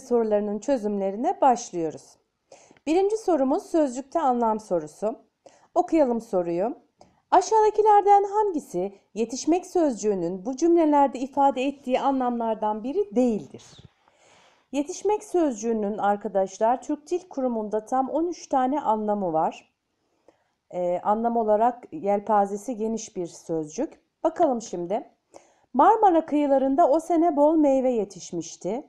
sorularının çözümlerine başlıyoruz. Birinci sorumuz sözcükte anlam sorusu. Okuyalım soruyu. Aşağıdakilerden hangisi yetişmek sözcüğünün bu cümlelerde ifade ettiği anlamlardan biri değildir? Yetişmek sözcüğünün arkadaşlar Türk Dil Kurumu'nda tam 13 tane anlamı var. Ee, anlam olarak yelpazesi geniş bir sözcük. Bakalım şimdi. Marmara kıyılarında o sene bol meyve yetişmişti.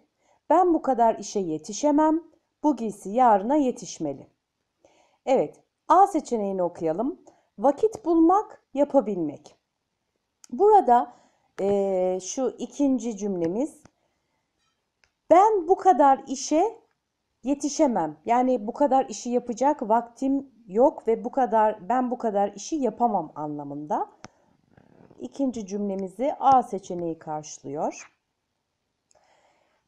Ben bu kadar işe yetişemem. Bu giysi yarına yetişmeli. Evet, A seçeneğini okuyalım. Vakit bulmak, yapabilmek. Burada e, şu ikinci cümlemiz. Ben bu kadar işe yetişemem. Yani bu kadar işi yapacak vaktim yok ve bu kadar ben bu kadar işi yapamam anlamında. İkinci cümlemizi A seçeneği karşılıyor.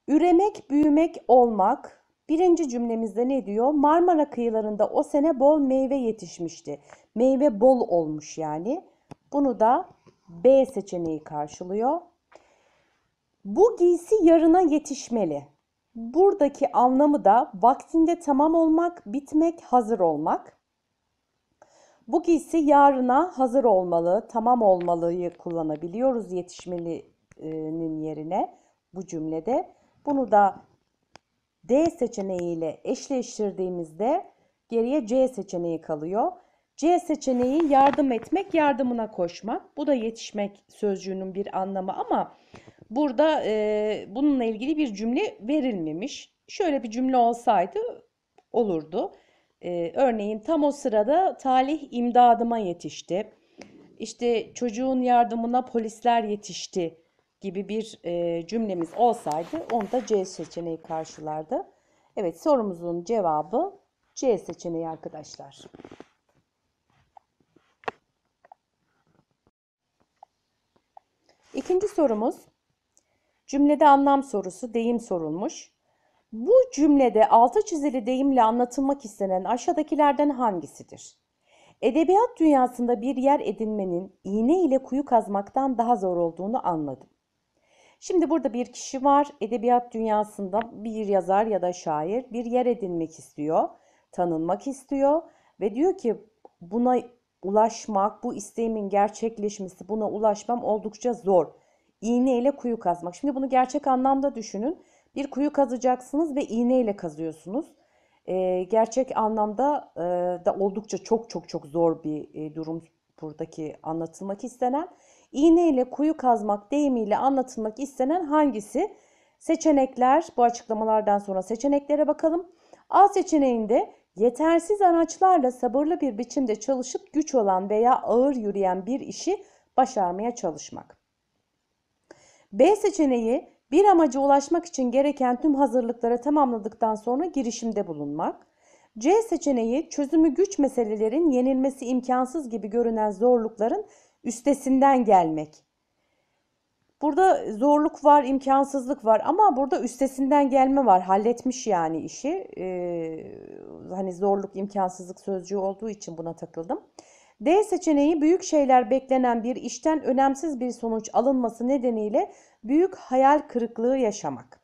Üremek, büyümek, olmak. Birinci cümlemizde ne diyor? Marmara kıyılarında o sene bol meyve yetişmişti. Meyve bol olmuş yani. Bunu da B seçeneği karşılıyor. Bu giysi yarına yetişmeli. Buradaki anlamı da vaktinde tamam olmak, bitmek, hazır olmak. Bu giysi yarına hazır olmalı, tamam olmalıyı kullanabiliyoruz yetişmelinin yerine bu cümlede. Bunu da D seçeneği ile eşleştirdiğimizde geriye C seçeneği kalıyor. C seçeneği yardım etmek, yardımına koşmak. Bu da yetişmek sözcüğünün bir anlamı ama burada e, bununla ilgili bir cümle verilmemiş. Şöyle bir cümle olsaydı olurdu. E, örneğin tam o sırada talih imdadıma yetişti. İşte çocuğun yardımına polisler yetişti gibi bir e, cümlemiz olsaydı onu da C seçeneği karşılardı. Evet sorumuzun cevabı C seçeneği arkadaşlar. İkinci sorumuz cümlede anlam sorusu, deyim sorulmuş. Bu cümlede altı çizili deyimle anlatılmak istenen aşağıdakilerden hangisidir? Edebiyat dünyasında bir yer edinmenin iğne ile kuyu kazmaktan daha zor olduğunu anladım. Şimdi burada bir kişi var. Edebiyat dünyasında bir yazar ya da şair bir yer edinmek istiyor, tanınmak istiyor ve diyor ki buna ulaşmak, bu isteğimin gerçekleşmesi, buna ulaşmam oldukça zor. İğne ile kuyu kazmak. Şimdi bunu gerçek anlamda düşünün. Bir kuyu kazacaksınız ve iğne ile kazıyorsunuz. Ee, gerçek anlamda e, da oldukça çok çok çok zor bir e, durum buradaki anlatılmak istenen. İğne kuyu kazmak deyimiyle anlatılmak istenen hangisi? Seçenekler bu açıklamalardan sonra seçeneklere bakalım. A seçeneğinde yetersiz araçlarla sabırlı bir biçimde çalışıp güç olan veya ağır yürüyen bir işi başarmaya çalışmak. B seçeneği bir amaca ulaşmak için gereken tüm hazırlıkları tamamladıktan sonra girişimde bulunmak. C seçeneği çözümü güç meselelerin yenilmesi imkansız gibi görünen zorlukların üstesinden gelmek. Burada zorluk var, imkansızlık var ama burada üstesinden gelme var. Halletmiş yani işi. Ee, hani zorluk, imkansızlık sözcüğü olduğu için buna takıldım. D seçeneği büyük şeyler beklenen bir işten önemsiz bir sonuç alınması nedeniyle büyük hayal kırıklığı yaşamak.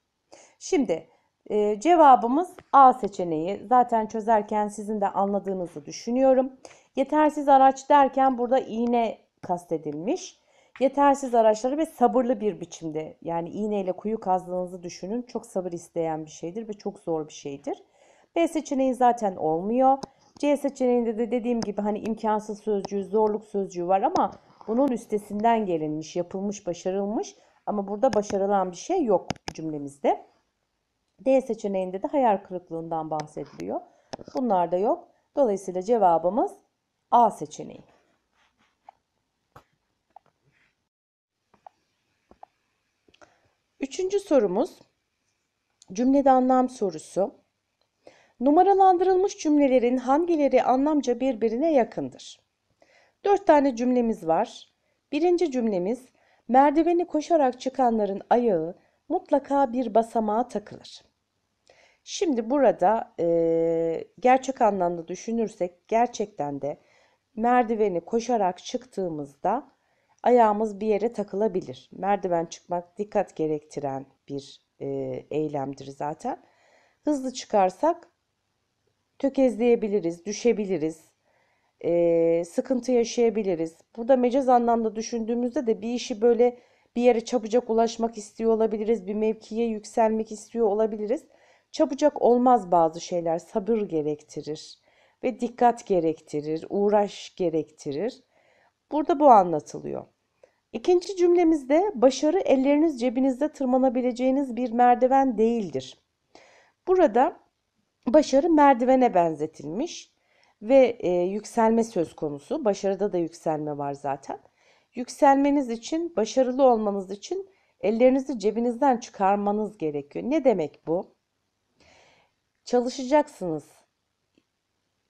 Şimdi e, cevabımız A seçeneği. Zaten çözerken sizin de anladığınızı düşünüyorum. Yetersiz araç derken burada iğne kastedilmiş. Yetersiz araçları ve sabırlı bir biçimde yani iğneyle kuyu kazdığınızı düşünün. Çok sabır isteyen bir şeydir ve çok zor bir şeydir. B seçeneği zaten olmuyor. C seçeneğinde de dediğim gibi hani imkansız sözcüğü, zorluk sözcüğü var ama bunun üstesinden gelinmiş, yapılmış, başarılmış ama burada başarılan bir şey yok cümlemizde. D seçeneğinde de hayal kırıklığından bahsediliyor. Bunlar da yok. Dolayısıyla cevabımız A seçeneği. Üçüncü sorumuz cümlede anlam sorusu. Numaralandırılmış cümlelerin hangileri anlamca birbirine yakındır? Dört tane cümlemiz var. Birinci cümlemiz merdiveni koşarak çıkanların ayağı mutlaka bir basamağa takılır. Şimdi burada e, gerçek anlamda düşünürsek gerçekten de merdiveni koşarak çıktığımızda ayağımız bir yere takılabilir. Merdiven çıkmak dikkat gerektiren bir e, eylemdir zaten. Hızlı çıkarsak tökezleyebiliriz, düşebiliriz, e, sıkıntı yaşayabiliriz. Burada mecaz anlamda düşündüğümüzde de bir işi böyle bir yere çabucak ulaşmak istiyor olabiliriz, bir mevkiye yükselmek istiyor olabiliriz. Çabucak olmaz bazı şeyler, sabır gerektirir ve dikkat gerektirir, uğraş gerektirir. Burada bu anlatılıyor. İkinci cümlemizde başarı elleriniz cebinizde tırmanabileceğiniz bir merdiven değildir. Burada başarı merdivene benzetilmiş ve e, yükselme söz konusu. Başarıda da yükselme var zaten. Yükselmeniz için, başarılı olmanız için ellerinizi cebinizden çıkarmanız gerekiyor. Ne demek bu? Çalışacaksınız.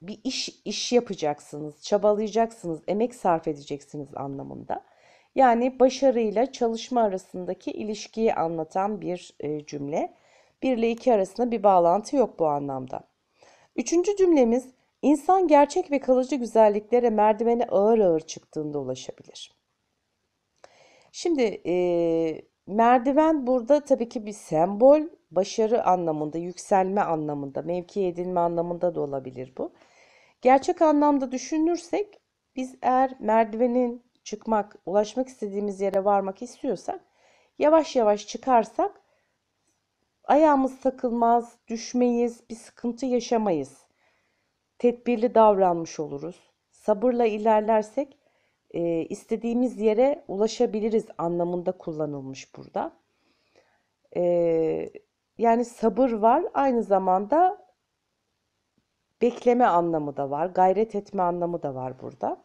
Bir iş iş yapacaksınız, çabalayacaksınız, emek sarf edeceksiniz anlamında. Yani başarıyla çalışma arasındaki ilişkiyi anlatan bir e, cümle. 1 ile 2 arasında bir bağlantı yok bu anlamda. Üçüncü cümlemiz insan gerçek ve kalıcı güzelliklere merdiveni ağır ağır çıktığında ulaşabilir. Şimdi e, merdiven burada tabii ki bir sembol, başarı anlamında, yükselme anlamında, mevki edinme anlamında da olabilir bu. Gerçek anlamda düşünürsek biz eğer merdivenin çıkmak, ulaşmak istediğimiz yere varmak istiyorsak yavaş yavaş çıkarsak ayağımız takılmaz, düşmeyiz, bir sıkıntı yaşamayız. Tedbirli davranmış oluruz. Sabırla ilerlersek e, istediğimiz yere ulaşabiliriz anlamında kullanılmış burada. E, yani sabır var aynı zamanda bekleme anlamı da var, gayret etme anlamı da var burada.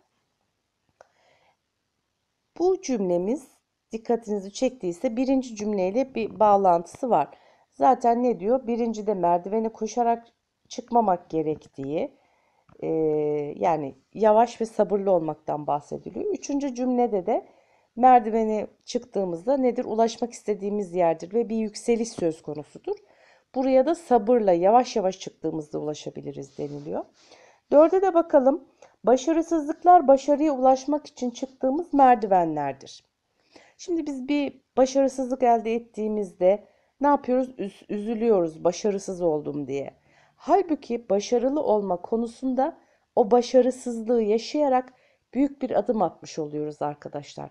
Bu cümlemiz dikkatinizi çektiyse birinci cümleyle bir bağlantısı var. Zaten ne diyor? Birinci de merdiveni koşarak çıkmamak gerektiği e, yani yavaş ve sabırlı olmaktan bahsediliyor. Üçüncü cümlede de merdiveni çıktığımızda nedir? Ulaşmak istediğimiz yerdir ve bir yükseliş söz konusudur. Buraya da sabırla yavaş yavaş çıktığımızda ulaşabiliriz deniliyor. Dörde de bakalım. Başarısızlıklar başarıya ulaşmak için çıktığımız merdivenlerdir. Şimdi biz bir başarısızlık elde ettiğimizde ne yapıyoruz? Üz üzülüyoruz başarısız oldum diye. Halbuki başarılı olma konusunda o başarısızlığı yaşayarak büyük bir adım atmış oluyoruz arkadaşlar.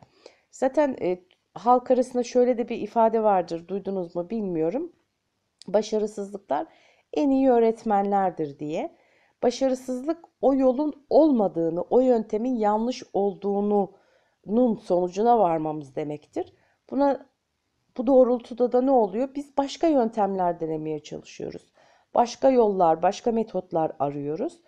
Zaten e, halk arasında şöyle de bir ifade vardır duydunuz mu bilmiyorum. Başarısızlıklar en iyi öğretmenlerdir diye. Başarısızlık o yolun olmadığını, o yöntemin yanlış olduğunu nun sonucuna varmamız demektir. Buna bu doğrultuda da ne oluyor? Biz başka yöntemler denemeye çalışıyoruz. Başka yollar, başka metotlar arıyoruz.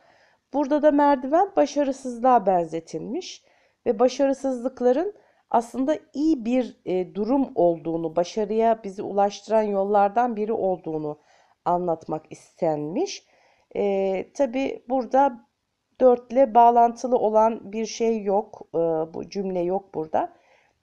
Burada da merdiven başarısızlığa benzetilmiş ve başarısızlıkların aslında iyi bir e, durum olduğunu, başarıya bizi ulaştıran yollardan biri olduğunu anlatmak istenmiş. E, Tabi burada dörtle bağlantılı olan bir şey yok. E, bu cümle yok burada.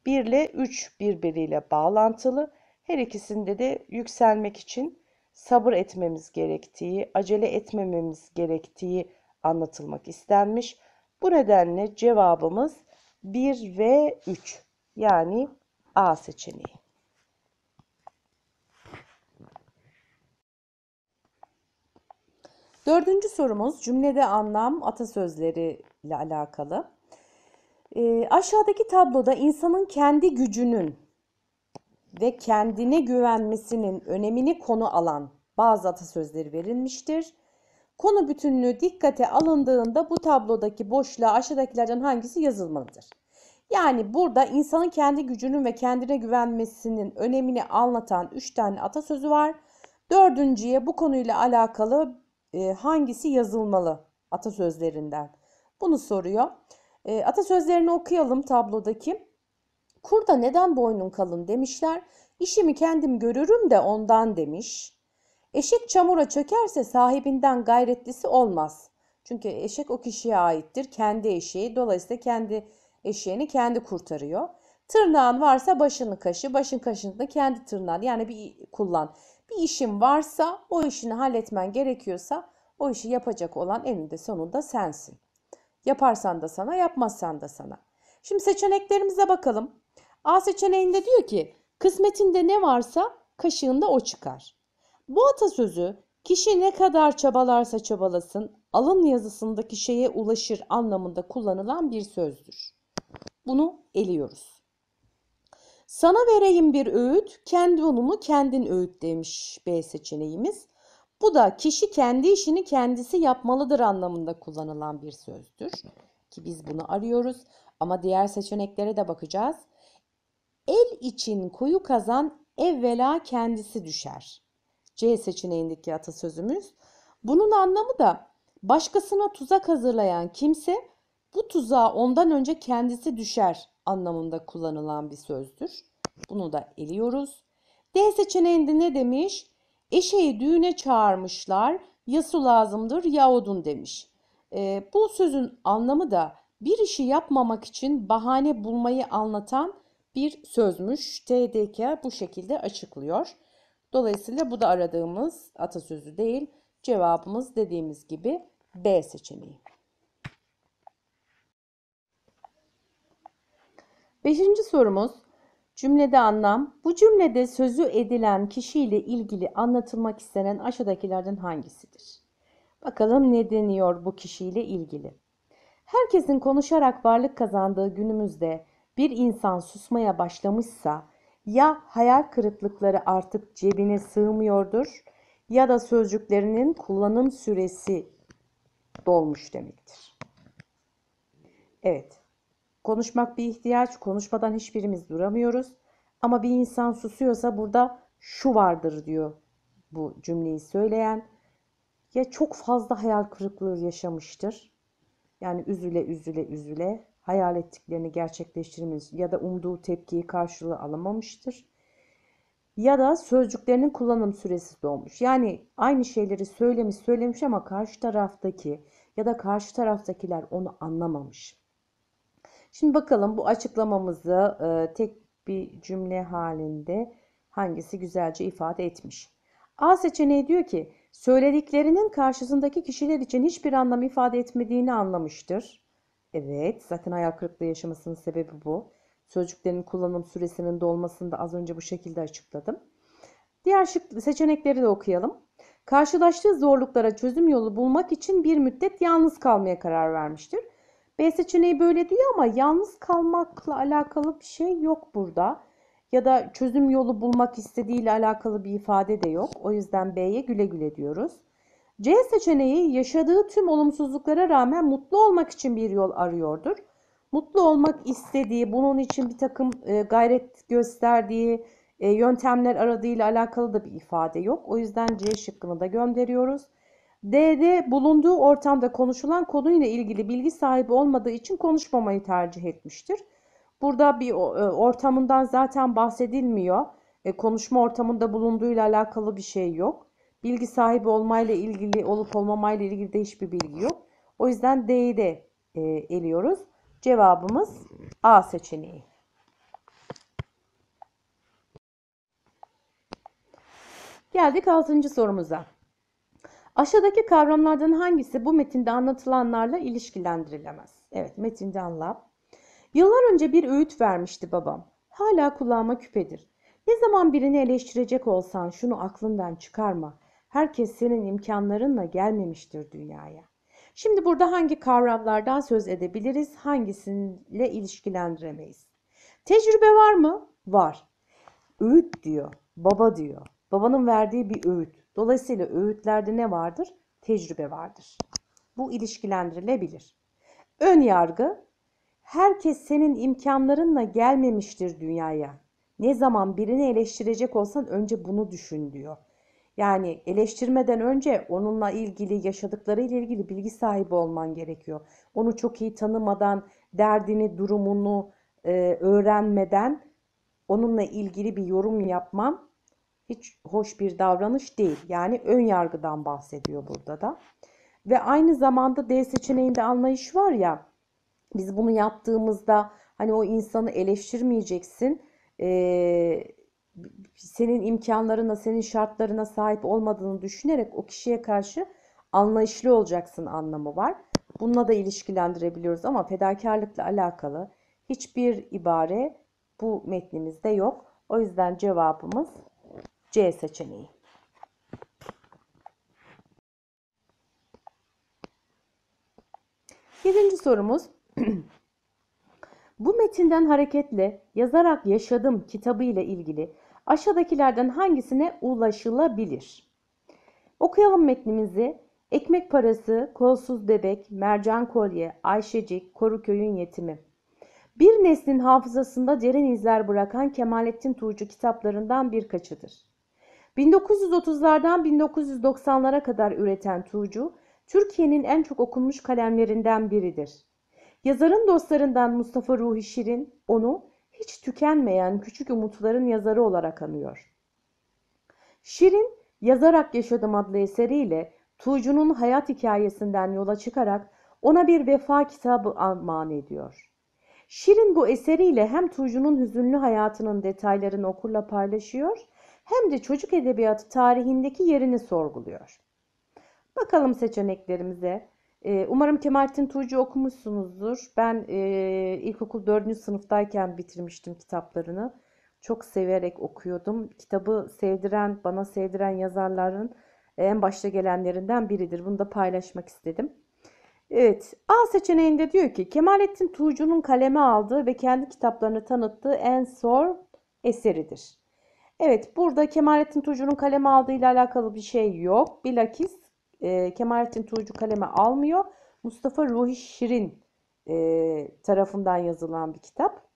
1 ile 3 birbiriyle bağlantılı. Her ikisinde de yükselmek için sabır etmemiz gerektiği, acele etmememiz gerektiği anlatılmak istenmiş. Bu nedenle cevabımız 1 ve 3 yani A seçeneği. Dördüncü sorumuz cümlede anlam atasözleri ile alakalı. E, aşağıdaki tabloda insanın kendi gücünün ve kendine güvenmesinin önemini konu alan bazı atasözleri verilmiştir. Konu bütünlüğü dikkate alındığında bu tablodaki boşluğa aşağıdakilerden hangisi yazılmalıdır? Yani burada insanın kendi gücünün ve kendine güvenmesinin önemini anlatan 3 tane atasözü var. Dördüncüye bu konuyla alakalı e, hangisi yazılmalı atasözlerinden? Bunu soruyor. E, atasözlerini okuyalım tablodaki. Kurda neden boynun kalın demişler. İşimi kendim görürüm de ondan demiş. Eşek çamura çökerse sahibinden gayretlisi olmaz. Çünkü eşek o kişiye aittir. Kendi eşeği. Dolayısıyla kendi eşeğini kendi kurtarıyor. Tırnağın varsa başını kaşı, başın kaşını da kendi tırnağın yani bir kullan. Bir işin varsa, o işini halletmen gerekiyorsa o işi yapacak olan eninde sonunda sensin. Yaparsan da sana, yapmazsan da sana. Şimdi seçeneklerimize bakalım. A seçeneğinde diyor ki kısmetinde ne varsa kaşığında o çıkar. Bu atasözü kişi ne kadar çabalarsa çabalasın alın yazısındaki şeye ulaşır anlamında kullanılan bir sözdür. Bunu eliyoruz. Sana vereyim bir öğüt, kendi ununu kendin öğüt demiş B seçeneğimiz. Bu da kişi kendi işini kendisi yapmalıdır anlamında kullanılan bir sözdür. Ki biz bunu arıyoruz ama diğer seçeneklere de bakacağız. El için koyu kazan evvela kendisi düşer. C seçeneğindeki atasözümüz. Bunun anlamı da başkasına tuzak hazırlayan kimse bu tuzağa ondan önce kendisi düşer anlamında kullanılan bir sözdür. Bunu da eliyoruz. D seçeneğinde ne demiş? Eşeği düğüne çağırmışlar ya su lazımdır ya odun demiş. E, bu sözün anlamı da bir işi yapmamak için bahane bulmayı anlatan bir sözmüş. TDK bu şekilde açıklıyor. Dolayısıyla bu da aradığımız atasözü değil. Cevabımız dediğimiz gibi B seçeneği. Beşinci sorumuz cümlede anlam. Bu cümlede sözü edilen kişiyle ilgili anlatılmak istenen aşağıdakilerden hangisidir? Bakalım ne deniyor bu kişiyle ilgili. Herkesin konuşarak varlık kazandığı günümüzde bir insan susmaya başlamışsa ya hayal kırıklıkları artık cebine sığmıyordur ya da sözcüklerinin kullanım süresi dolmuş demektir. Evet, Konuşmak bir ihtiyaç, konuşmadan hiçbirimiz duramıyoruz. Ama bir insan susuyorsa burada şu vardır diyor bu cümleyi söyleyen. Ya çok fazla hayal kırıklığı yaşamıştır. Yani üzüle üzüle üzüle hayal ettiklerini gerçekleştirmiş ya da umduğu tepkiyi karşılığı alamamıştır. Ya da sözcüklerinin kullanım süresi dolmuş. Yani aynı şeyleri söylemiş söylemiş ama karşı taraftaki ya da karşı taraftakiler onu anlamamış. Şimdi bakalım bu açıklamamızı e, tek bir cümle halinde hangisi güzelce ifade etmiş. A seçeneği diyor ki söylediklerinin karşısındaki kişiler için hiçbir anlam ifade etmediğini anlamıştır. Evet zaten hayal kırıklığı yaşamasının sebebi bu. Sözcüklerin kullanım süresinin dolmasını da az önce bu şekilde açıkladım. Diğer seçenekleri de okuyalım. Karşılaştığı zorluklara çözüm yolu bulmak için bir müddet yalnız kalmaya karar vermiştir. B seçeneği böyle diyor ama yalnız kalmakla alakalı bir şey yok burada. Ya da çözüm yolu bulmak istediğiyle alakalı bir ifade de yok. O yüzden B'ye güle güle diyoruz. C seçeneği yaşadığı tüm olumsuzluklara rağmen mutlu olmak için bir yol arıyordur. Mutlu olmak istediği, bunun için bir takım e, gayret gösterdiği, e, yöntemler aradığıyla alakalı da bir ifade yok. O yüzden C şıkkını da gönderiyoruz. D'de bulunduğu ortamda konuşulan konuyla ilgili bilgi sahibi olmadığı için konuşmamayı tercih etmiştir. Burada bir e, ortamından zaten bahsedilmiyor. E, konuşma ortamında bulunduğuyla alakalı bir şey yok. Bilgi sahibi olmayla ilgili olup olmamayla ilgili de hiçbir bilgi yok. O yüzden D'yi de e, eliyoruz. Cevabımız A seçeneği. Geldik 6. sorumuza. Aşağıdaki kavramlardan hangisi bu metinde anlatılanlarla ilişkilendirilemez? Evet metinde anlap. Yıllar önce bir öğüt vermişti babam. Hala kulağıma küpedir. Ne zaman birini eleştirecek olsan şunu aklından çıkarma. Herkes senin imkanlarınla gelmemiştir dünyaya. Şimdi burada hangi kavramlardan söz edebiliriz, hangisiyle ilişkilendiremeyiz? Tecrübe var mı? Var. Öğüt diyor, baba diyor. Babanın verdiği bir öğüt. Dolayısıyla öğütlerde ne vardır? Tecrübe vardır. Bu ilişkilendirilebilir. Ön yargı herkes senin imkanlarınla gelmemiştir dünyaya. Ne zaman birini eleştirecek olsan önce bunu düşün diyor. Yani eleştirmeden önce onunla ilgili yaşadıkları ile ilgili bilgi sahibi olman gerekiyor. Onu çok iyi tanımadan, derdini, durumunu e, öğrenmeden onunla ilgili bir yorum yapman hiç hoş bir davranış değil. Yani ön yargıdan bahsediyor burada da. Ve aynı zamanda D seçeneğinde anlayış var ya. Biz bunu yaptığımızda hani o insanı eleştirmeyeceksin. Ee, senin imkanlarına, senin şartlarına sahip olmadığını düşünerek o kişiye karşı anlayışlı olacaksın anlamı var. Bununla da ilişkilendirebiliyoruz ama fedakarlıkla alakalı hiçbir ibare bu metnimizde yok. O yüzden cevabımız seçeneği. Yedinci sorumuz. Bu metinden hareketle yazarak yaşadım kitabı ile ilgili aşağıdakilerden hangisine ulaşılabilir? Okuyalım metnimizi. Ekmek parası, kolsuz bebek, mercan kolye, Ayşecik, Koruköy'ün yetimi. Bir neslin hafızasında derin izler bırakan Kemalettin Tuğcu kitaplarından birkaçıdır. 1930'lardan 1990'lara kadar üreten Tuğcu, Türkiye'nin en çok okunmuş kalemlerinden biridir. Yazarın dostlarından Mustafa Ruhi Şirin onu hiç tükenmeyen küçük umutların yazarı olarak anıyor. Şirin, Yazarak Yaşadım adlı eseriyle Tuğcu'nun hayat hikayesinden yola çıkarak ona bir vefa kitabı armağan ediyor. Şirin bu eseriyle hem Tuğcu'nun hüzünlü hayatının detaylarını okurla paylaşıyor hem de çocuk edebiyatı tarihindeki yerini sorguluyor. Bakalım seçeneklerimize. Ee, umarım Kemalettin Tuğcu okumuşsunuzdur. Ben e, ilkokul 4. sınıftayken bitirmiştim kitaplarını. Çok severek okuyordum. Kitabı sevdiren, bana sevdiren yazarların en başta gelenlerinden biridir. Bunu da paylaşmak istedim. Evet, A seçeneğinde diyor ki Kemalettin Tuğcu'nun kaleme aldığı ve kendi kitaplarını tanıttığı en son eseridir. Evet burada Kemalettin Tuğcu'nun kaleme aldığı ile alakalı bir şey yok. Bilakis e, Kemalettin Tuğcu kaleme almıyor. Mustafa Ruhi Şirin e, tarafından yazılan bir kitap.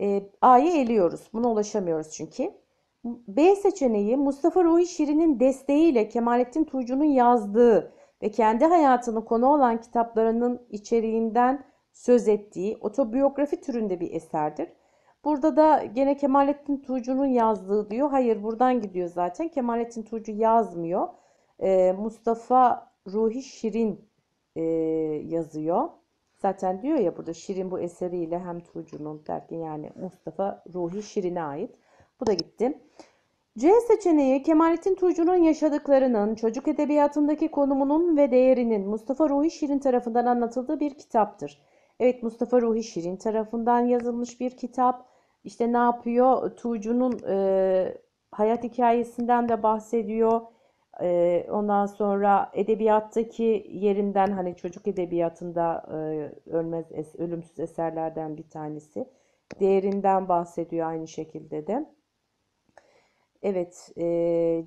E, A'yı eliyoruz. Buna ulaşamıyoruz çünkü. B seçeneği Mustafa Ruhi Şirin'in desteğiyle Kemalettin Tuğcu'nun yazdığı ve kendi hayatını konu olan kitaplarının içeriğinden söz ettiği otobiyografi türünde bir eserdir. Burada da gene Kemalettin Tuğcu'nun yazdığı diyor. Hayır buradan gidiyor zaten. Kemalettin Tuğcu yazmıyor. E, Mustafa Ruhi Şirin e, yazıyor. Zaten diyor ya burada Şirin bu eseriyle hem Tuğcu'nun derken yani Mustafa Ruhi Şirin'e ait. Bu da gitti. C seçeneği Kemalettin Tuğcu'nun yaşadıklarının, çocuk edebiyatındaki konumunun ve değerinin Mustafa Ruhi Şirin tarafından anlatıldığı bir kitaptır. Evet Mustafa Ruhi Şirin tarafından yazılmış bir kitap. İşte ne yapıyor? Tuğcu'nun e, hayat hikayesinden de bahsediyor. E, ondan sonra edebiyattaki yerinden hani çocuk edebiyatında e, ölmez es, ölümsüz eserlerden bir tanesi. Değerinden bahsediyor aynı şekilde de. Evet e,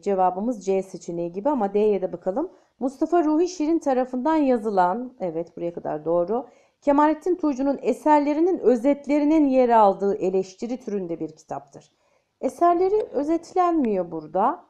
cevabımız C seçeneği gibi ama D'ye de bakalım. Mustafa Ruhi Şirin tarafından yazılan, evet buraya kadar doğru, Kemalettin Tuğcu'nun eserlerinin özetlerinin yer aldığı eleştiri türünde bir kitaptır. Eserleri özetlenmiyor burada.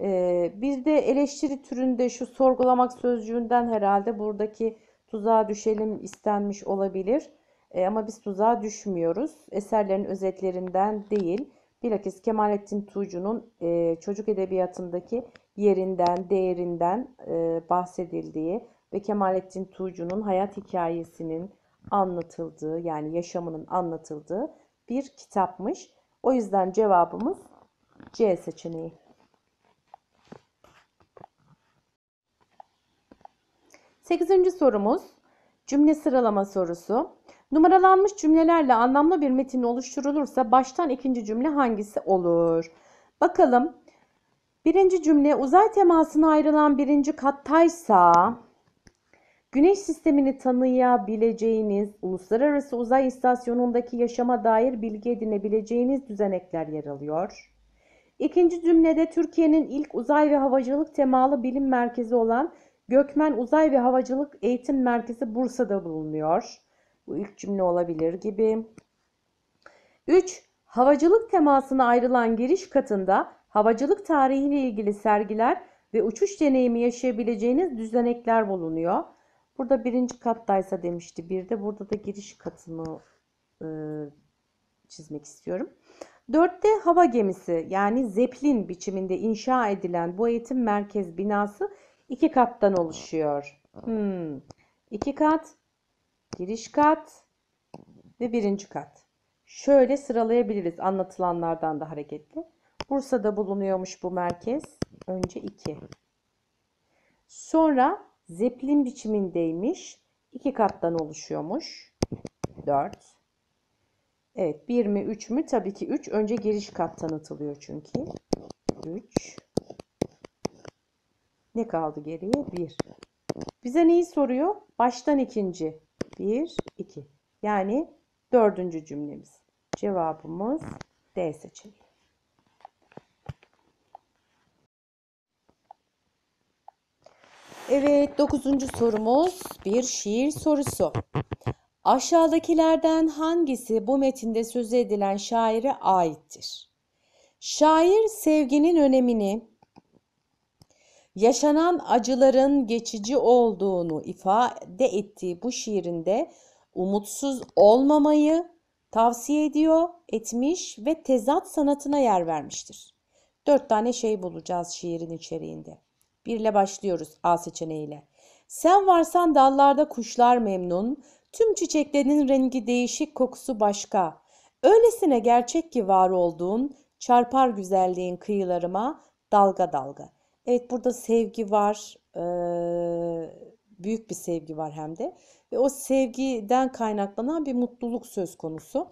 Ee, bir de eleştiri türünde şu sorgulamak sözcüğünden herhalde buradaki tuzağa düşelim istenmiş olabilir. Ee, ama biz tuzağa düşmüyoruz. Eserlerin özetlerinden değil. Bilakis Kemalettin Tuğcu'nun e, çocuk edebiyatındaki yerinden, değerinden e, bahsedildiği, ve Kemalettin Tuğcu'nun hayat hikayesinin anlatıldığı yani yaşamının anlatıldığı bir kitapmış. O yüzden cevabımız C seçeneği. Sekizinci sorumuz cümle sıralama sorusu. Numaralanmış cümlelerle anlamlı bir metin oluşturulursa baştan ikinci cümle hangisi olur? Bakalım. Birinci cümle uzay temasına ayrılan birinci kattaysa Güneş sistemini tanıyabileceğiniz, uluslararası uzay istasyonundaki yaşama dair bilgi edinebileceğiniz düzenekler yer alıyor. İkinci cümlede Türkiye'nin ilk uzay ve havacılık temalı bilim merkezi olan Gökmen Uzay ve Havacılık Eğitim Merkezi Bursa'da bulunuyor. Bu ilk cümle olabilir gibi. 3. Havacılık temasına ayrılan giriş katında havacılık tarihiyle ilgili sergiler ve uçuş deneyimi yaşayabileceğiniz düzenekler bulunuyor. Burada birinci kattaysa demişti bir de. Burada da giriş katını e, çizmek istiyorum. Dörtte hava gemisi yani zeplin biçiminde inşa edilen bu eğitim merkez binası iki kattan oluşuyor. Hmm. İki kat, giriş kat ve birinci kat. Şöyle sıralayabiliriz anlatılanlardan da hareketli. Bursa'da bulunuyormuş bu merkez. Önce iki, Sonra zeplin biçimindeymiş. İki kattan oluşuyormuş. 4. Evet 1 mi 3 mü? Tabii ki 3. Önce giriş kat tanıtılıyor çünkü. 3. Ne kaldı geriye? 1. Bize neyi soruyor? Baştan ikinci. 1, 2. Yani dördüncü cümlemiz. Cevabımız D seçeneği. Evet, dokuzuncu sorumuz bir şiir sorusu. Aşağıdakilerden hangisi bu metinde söz edilen şaire aittir? Şair sevginin önemini, yaşanan acıların geçici olduğunu ifade ettiği bu şiirinde umutsuz olmamayı tavsiye ediyor, etmiş ve tezat sanatına yer vermiştir. Dört tane şey bulacağız şiirin içeriğinde. 1 ile başlıyoruz A seçeneğiyle. Sen varsan dallarda kuşlar memnun, tüm çiçeklerin rengi değişik kokusu başka. Öylesine gerçek ki var olduğun, çarpar güzelliğin kıyılarıma dalga dalga. Evet burada sevgi var, ee, büyük bir sevgi var hem de. Ve o sevgiden kaynaklanan bir mutluluk söz konusu.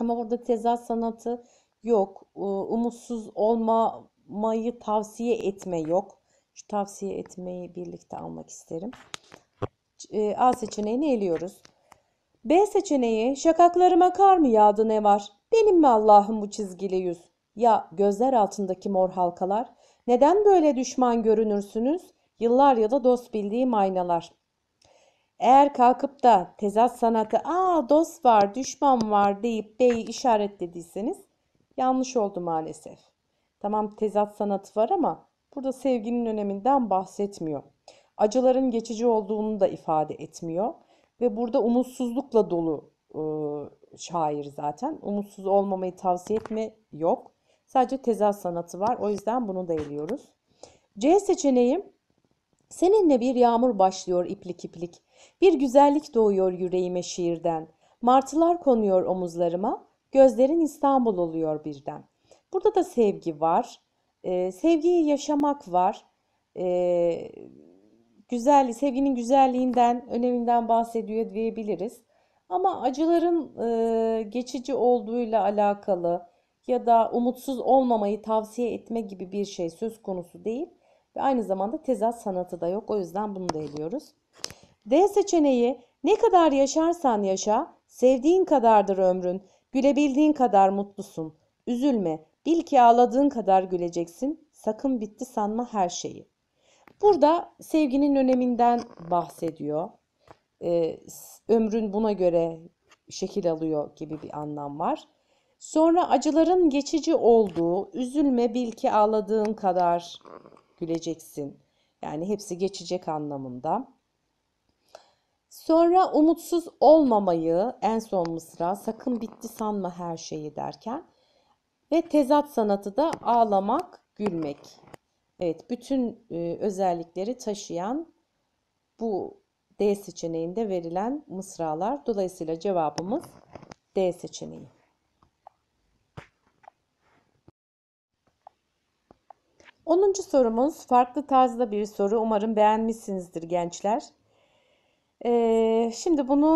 Ama burada tezat sanatı yok, umutsuz olmamayı tavsiye etme yok. Şu tavsiye etmeyi birlikte almak isterim. E, A seçeneğini eliyoruz. B seçeneği şakaklarıma kar mı yağdı ne var? Benim mi Allah'ım bu çizgili yüz? Ya gözler altındaki mor halkalar? Neden böyle düşman görünürsünüz? Yıllar ya da dost bildiğim aynalar. Eğer kalkıp da tezat sanatı aa dost var düşman var deyip B'yi işaretlediyseniz yanlış oldu maalesef. Tamam tezat sanatı var ama Burada sevginin öneminden bahsetmiyor. Acıların geçici olduğunu da ifade etmiyor. Ve burada umutsuzlukla dolu e, şair zaten. Umutsuz olmamayı tavsiye etme yok. Sadece tezat sanatı var. O yüzden bunu da eliyoruz. C seçeneğim Seninle bir yağmur başlıyor iplik iplik. Bir güzellik doğuyor yüreğime şiirden. Martılar konuyor omuzlarıma. Gözlerin İstanbul oluyor birden. Burada da sevgi var. E, sevgiyi yaşamak var. E, güzel, sevginin güzelliğinden, öneminden bahsediyor diyebiliriz. Ama acıların e, geçici olduğuyla alakalı ya da umutsuz olmamayı tavsiye etme gibi bir şey söz konusu değil. Ve aynı zamanda tezat sanatı da yok. O yüzden bunu da eliyoruz. D seçeneği ne kadar yaşarsan yaşa, sevdiğin kadardır ömrün, gülebildiğin kadar mutlusun. Üzülme, Bil ki ağladığın kadar güleceksin. Sakın bitti sanma her şeyi. Burada sevginin öneminden bahsediyor. Ee, ömrün buna göre şekil alıyor gibi bir anlam var. Sonra acıların geçici olduğu, üzülme bil ki ağladığın kadar güleceksin. Yani hepsi geçecek anlamında. Sonra umutsuz olmamayı en son mısra sakın bitti sanma her şeyi derken ve tezat sanatı da ağlamak, gülmek. Evet, bütün e, özellikleri taşıyan bu D seçeneğinde verilen mısralar. Dolayısıyla cevabımız D seçeneği. Onuncu sorumuz farklı tarzda bir soru. Umarım beğenmişsinizdir gençler. Ee, şimdi bunu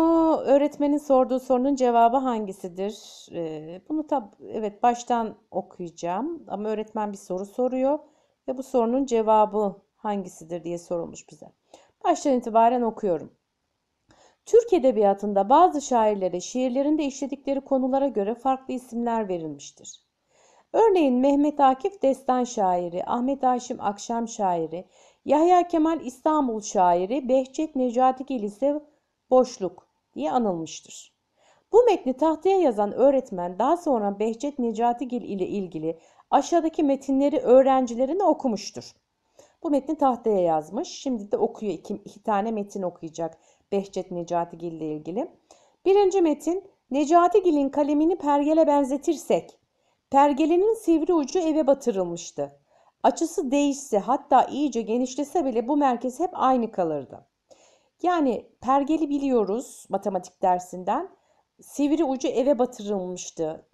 öğretmenin sorduğu sorunun cevabı hangisidir? Ee, bunu tab evet baştan okuyacağım ama öğretmen bir soru soruyor ve bu sorunun cevabı hangisidir diye sorulmuş bize. Baştan itibaren okuyorum. Türk edebiyatında bazı şairlere şiirlerinde işledikleri konulara göre farklı isimler verilmiştir. Örneğin Mehmet Akif destan şairi, Ahmet Haşim akşam şairi, Yahya Kemal İstanbul şairi Behçet Necatigil ise boşluk diye anılmıştır. Bu metni tahtaya yazan öğretmen daha sonra Behçet Necati Necatigil ile ilgili aşağıdaki metinleri öğrencilerine okumuştur. Bu metni tahtaya yazmış. Şimdi de okuyor. İki, iki tane metin okuyacak Behçet Necati Necatigil ile ilgili. Birinci metin Necati Necatigil'in kalemini pergele benzetirsek. Pergelenin sivri ucu eve batırılmıştı. Açısı değişse hatta iyice genişlese bile bu merkez hep aynı kalırdı. Yani pergeli biliyoruz matematik dersinden. Sivri ucu eve batırılmıştı.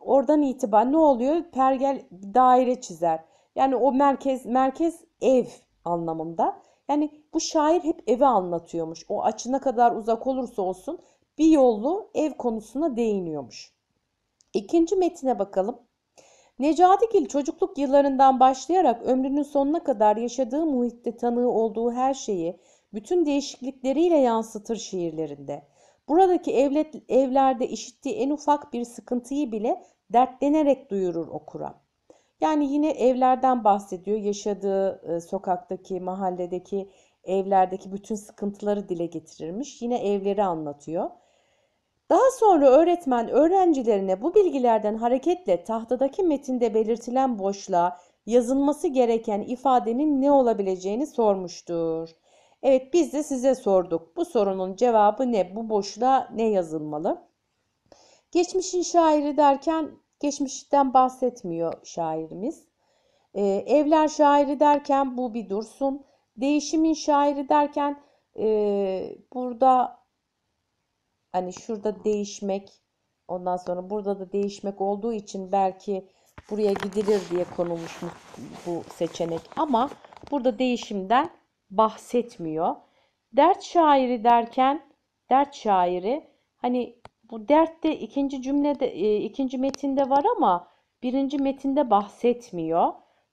Oradan itibaren ne oluyor? Pergel daire çizer. Yani o merkez merkez ev anlamında. Yani bu şair hep evi anlatıyormuş. O açına kadar uzak olursa olsun bir yollu ev konusuna değiniyormuş. İkinci metine bakalım. Necati Necadigil çocukluk yıllarından başlayarak ömrünün sonuna kadar yaşadığı muhitte tanığı olduğu her şeyi bütün değişiklikleriyle yansıtır şiirlerinde. Buradaki evlet, evlerde işittiği en ufak bir sıkıntıyı bile dertlenerek duyurur okura. Yani yine evlerden bahsediyor. Yaşadığı e, sokaktaki, mahalledeki, evlerdeki bütün sıkıntıları dile getirirmiş. Yine evleri anlatıyor. Daha sonra öğretmen öğrencilerine bu bilgilerden hareketle tahtadaki metinde belirtilen boşluğa yazılması gereken ifadenin ne olabileceğini sormuştur. Evet biz de size sorduk. Bu sorunun cevabı ne? Bu boşluğa ne yazılmalı? Geçmişin şairi derken geçmişten bahsetmiyor şairimiz. Ee, evler şairi derken bu bir dursun. Değişimin şairi derken e, burada hani şurada değişmek ondan sonra burada da değişmek olduğu için belki buraya gidilir diye konulmuş bu seçenek ama burada değişimden bahsetmiyor. Dert şairi derken dert şairi hani bu dert de ikinci cümlede e, ikinci metinde var ama birinci metinde bahsetmiyor.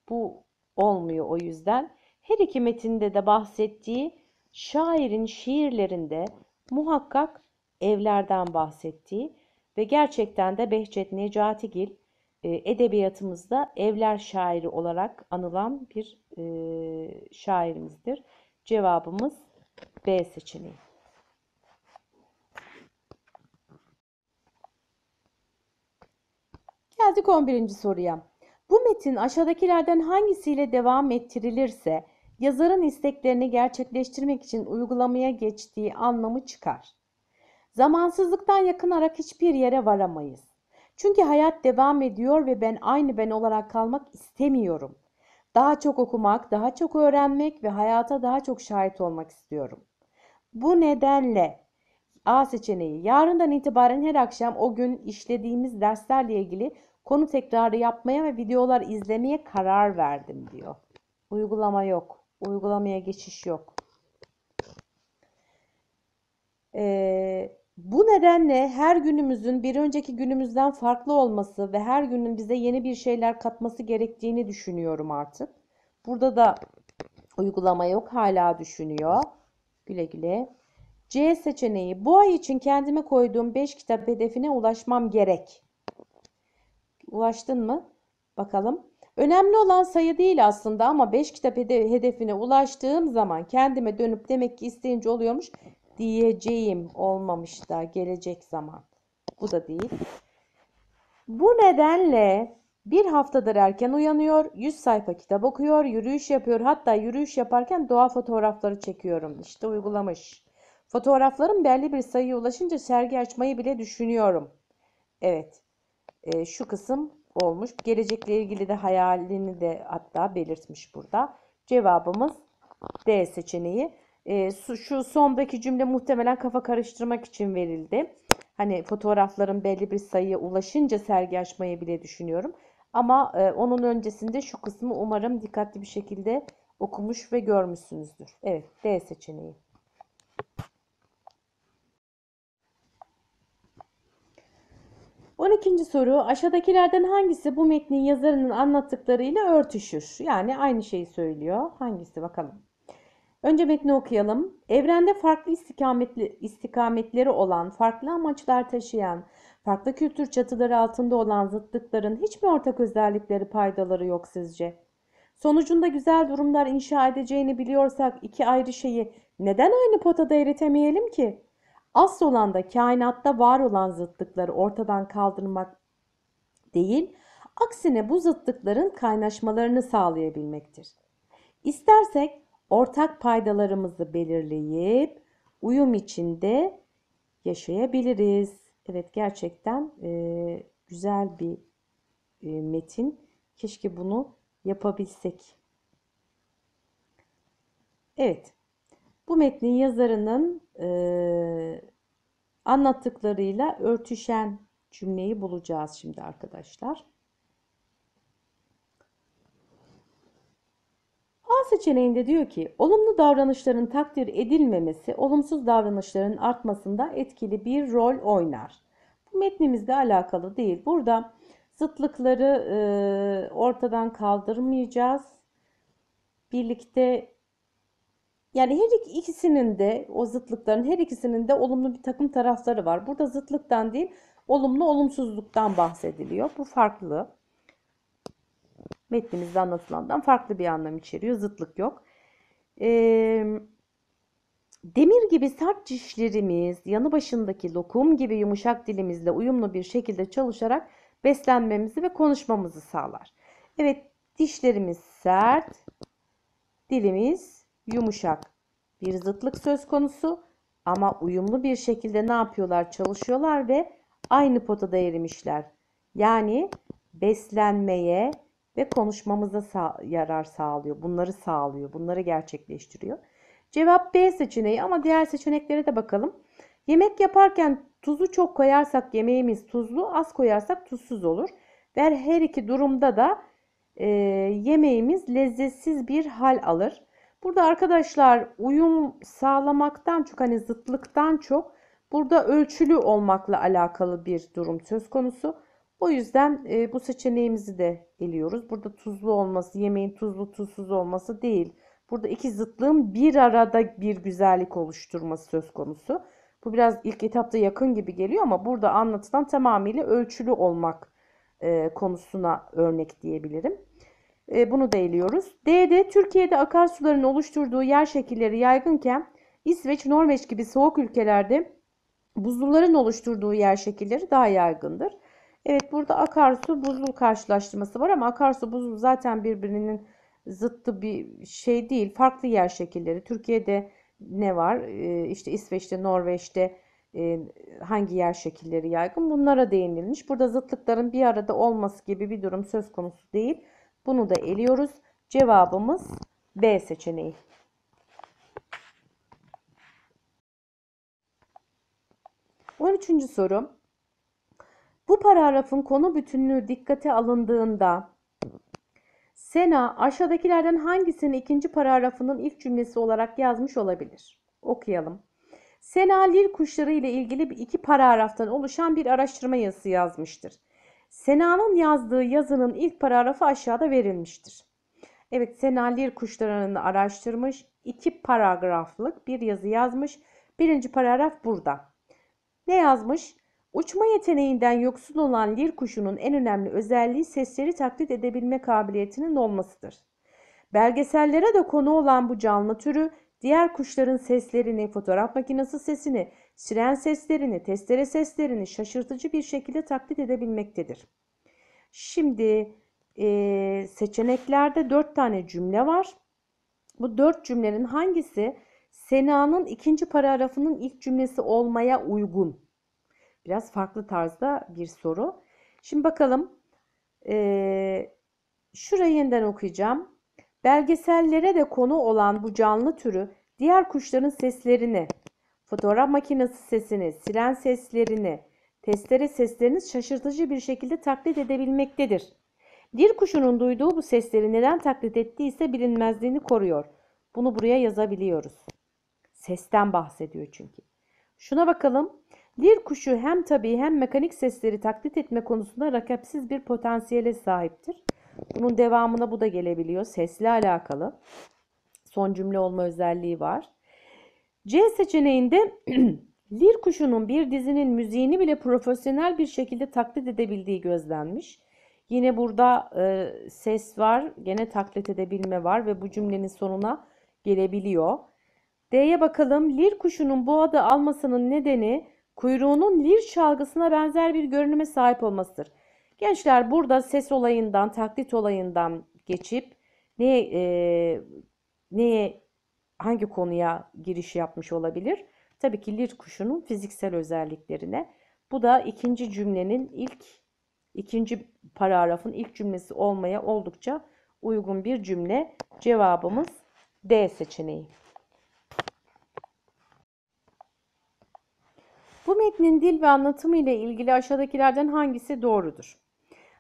Bu olmuyor o yüzden. Her iki metinde de bahsettiği şairin şiirlerinde muhakkak evlerden bahsettiği ve gerçekten de Behçet Necatigil e, edebiyatımızda evler şairi olarak anılan bir e, şairimizdir. Cevabımız B seçeneği. Geldik 11. soruya. Bu metin aşağıdakilerden hangisiyle devam ettirilirse yazarın isteklerini gerçekleştirmek için uygulamaya geçtiği anlamı çıkar. Zamansızlıktan yakınarak hiçbir yere varamayız. Çünkü hayat devam ediyor ve ben aynı ben olarak kalmak istemiyorum. Daha çok okumak, daha çok öğrenmek ve hayata daha çok şahit olmak istiyorum. Bu nedenle A seçeneği yarından itibaren her akşam o gün işlediğimiz derslerle ilgili konu tekrarı yapmaya ve videolar izlemeye karar verdim diyor. Uygulama yok. Uygulamaya geçiş yok. Ee, bu nedenle her günümüzün bir önceki günümüzden farklı olması ve her günün bize yeni bir şeyler katması gerektiğini düşünüyorum artık. Burada da uygulama yok hala düşünüyor. Güle güle. C seçeneği bu ay için kendime koyduğum 5 kitap hedefine ulaşmam gerek. Ulaştın mı? Bakalım. Önemli olan sayı değil aslında ama 5 kitap hedefine ulaştığım zaman kendime dönüp demek ki isteyince oluyormuş diyeceğim olmamış da gelecek zaman. Bu da değil. Bu nedenle bir haftadır erken uyanıyor, 100 sayfa kitap okuyor, yürüyüş yapıyor. Hatta yürüyüş yaparken doğa fotoğrafları çekiyorum. İşte uygulamış. Fotoğraflarım belli bir sayıya ulaşınca sergi açmayı bile düşünüyorum. Evet, e, şu kısım olmuş. Gelecekle ilgili de hayalini de hatta belirtmiş burada. Cevabımız D seçeneği. E, şu sondaki cümle muhtemelen kafa karıştırmak için verildi. Hani fotoğrafların belli bir sayıya ulaşınca sergi açmayı bile düşünüyorum. Ama e, onun öncesinde şu kısmı umarım dikkatli bir şekilde okumuş ve görmüşsünüzdür. Evet, D seçeneği. On ikinci soru aşağıdakilerden hangisi bu metnin yazarının anlattıklarıyla örtüşür? Yani aynı şeyi söylüyor. Hangisi bakalım. Önce metni okuyalım. Evrende farklı istikametli, istikametleri olan, farklı amaçlar taşıyan, farklı kültür çatıları altında olan zıtlıkların hiç mi ortak özellikleri, paydaları yok sizce? Sonucunda güzel durumlar inşa edeceğini biliyorsak iki ayrı şeyi neden aynı potada eritemeyelim ki? Asıl olan da kainatta var olan zıtlıkları ortadan kaldırmak değil, aksine bu zıtlıkların kaynaşmalarını sağlayabilmektir. İstersek ortak paydalarımızı belirleyip uyum içinde yaşayabiliriz. Evet gerçekten e, güzel bir e, metin. Keşke bunu yapabilsek. Evet. Bu metnin yazarının e, anlattıklarıyla örtüşen cümleyi bulacağız şimdi arkadaşlar. seçeneğinde diyor ki olumlu davranışların takdir edilmemesi olumsuz davranışların artmasında etkili bir rol oynar. Bu metnimizle alakalı değil. Burada zıtlıkları e, ortadan kaldırmayacağız. Birlikte yani her ikisinin de o zıtlıkların her ikisinin de olumlu bir takım tarafları var. Burada zıtlıktan değil olumlu olumsuzluktan bahsediliyor. Bu farklı metnimizde anlatılandan farklı bir anlam içeriyor. Zıtlık yok. Ee, demir gibi sert dişlerimiz yanı başındaki lokum gibi yumuşak dilimizle uyumlu bir şekilde çalışarak beslenmemizi ve konuşmamızı sağlar. Evet dişlerimiz sert, dilimiz yumuşak. Bir zıtlık söz konusu ama uyumlu bir şekilde ne yapıyorlar? Çalışıyorlar ve aynı potada erimişler. Yani beslenmeye, ve konuşmamıza sağ, yarar sağlıyor. Bunları sağlıyor, bunları gerçekleştiriyor. Cevap B seçeneği ama diğer seçeneklere de bakalım. Yemek yaparken tuzu çok koyarsak yemeğimiz tuzlu, az koyarsak tuzsuz olur. Ve her iki durumda da e, yemeğimiz lezzetsiz bir hal alır. Burada arkadaşlar uyum sağlamaktan çok hani zıtlıktan çok burada ölçülü olmakla alakalı bir durum söz konusu. O yüzden e, bu seçeneğimizi de eliyoruz. Burada tuzlu olması, yemeğin tuzlu tuzsuz olması değil. Burada iki zıtlığın bir arada bir güzellik oluşturması söz konusu. Bu biraz ilk etapta yakın gibi geliyor ama burada anlatılan tamamıyla ölçülü olmak e, konusuna örnek diyebilirim. E, bunu da eliyoruz. D'de Türkiye'de akarsuların oluşturduğu yer şekilleri yaygınken İsveç, Norveç gibi soğuk ülkelerde buzulların oluşturduğu yer şekilleri daha yaygındır. Evet burada akarsu buzul karşılaştırması var ama akarsu buzul zaten birbirinin zıttı bir şey değil. Farklı yer şekilleri. Türkiye'de ne var? E, işte İsveç'te, Norveç'te e, hangi yer şekilleri yaygın? Bunlara değinilmiş. Burada zıtlıkların bir arada olması gibi bir durum söz konusu değil. Bunu da eliyoruz. Cevabımız B seçeneği. On üçüncü soru. Bu paragrafın konu bütünlüğü dikkate alındığında Sena aşağıdakilerden hangisini ikinci paragrafının ilk cümlesi olarak yazmış olabilir? Okuyalım. Sena Lil kuşları ile ilgili bir iki paragraftan oluşan bir araştırma yazısı yazmıştır. Sena'nın yazdığı yazının ilk paragrafı aşağıda verilmiştir. Evet Sena Lil kuşlarını araştırmış, iki paragraflık bir yazı yazmış. Birinci paragraf burada. Ne yazmış? Uçma yeteneğinden yoksun olan lir kuşunun en önemli özelliği sesleri taklit edebilme kabiliyetinin olmasıdır. Belgesellere de konu olan bu canlı türü diğer kuşların seslerini, fotoğraf makinesi sesini, siren seslerini, testere seslerini şaşırtıcı bir şekilde taklit edebilmektedir. Şimdi e, seçeneklerde 4 tane cümle var. Bu 4 cümlenin hangisi Sena'nın ikinci paragrafının ilk cümlesi olmaya uygun? Biraz farklı tarzda bir soru. Şimdi bakalım. Ee, şurayı yeniden okuyacağım. Belgesellere de konu olan bu canlı türü diğer kuşların seslerini, fotoğraf makinesi sesini, siren seslerini, testere seslerini şaşırtıcı bir şekilde taklit edebilmektedir. Bir kuşunun duyduğu bu sesleri neden taklit ettiyse bilinmezliğini koruyor. Bunu buraya yazabiliyoruz. Sesten bahsediyor çünkü. Şuna bakalım. Lir kuşu hem tabii hem mekanik sesleri taklit etme konusunda rakipsiz bir potansiyele sahiptir. Bunun devamına bu da gelebiliyor. Sesle alakalı. Son cümle olma özelliği var. C seçeneğinde lir kuşunun bir dizinin müziğini bile profesyonel bir şekilde taklit edebildiği gözlenmiş. Yine burada e, ses var, gene taklit edebilme var ve bu cümlenin sonuna gelebiliyor. D'ye bakalım. Lir kuşunun bu adı almasının nedeni kuyruğunun lir çalgısına benzer bir görünüme sahip olmasıdır. Gençler burada ses olayından, taklit olayından geçip neye, e, neye hangi konuya giriş yapmış olabilir? Tabii ki lir kuşunun fiziksel özelliklerine. Bu da ikinci cümlenin ilk ikinci paragrafın ilk cümlesi olmaya oldukça uygun bir cümle. Cevabımız D seçeneği. Bu metnin dil ve anlatımı ile ilgili aşağıdakilerden hangisi doğrudur?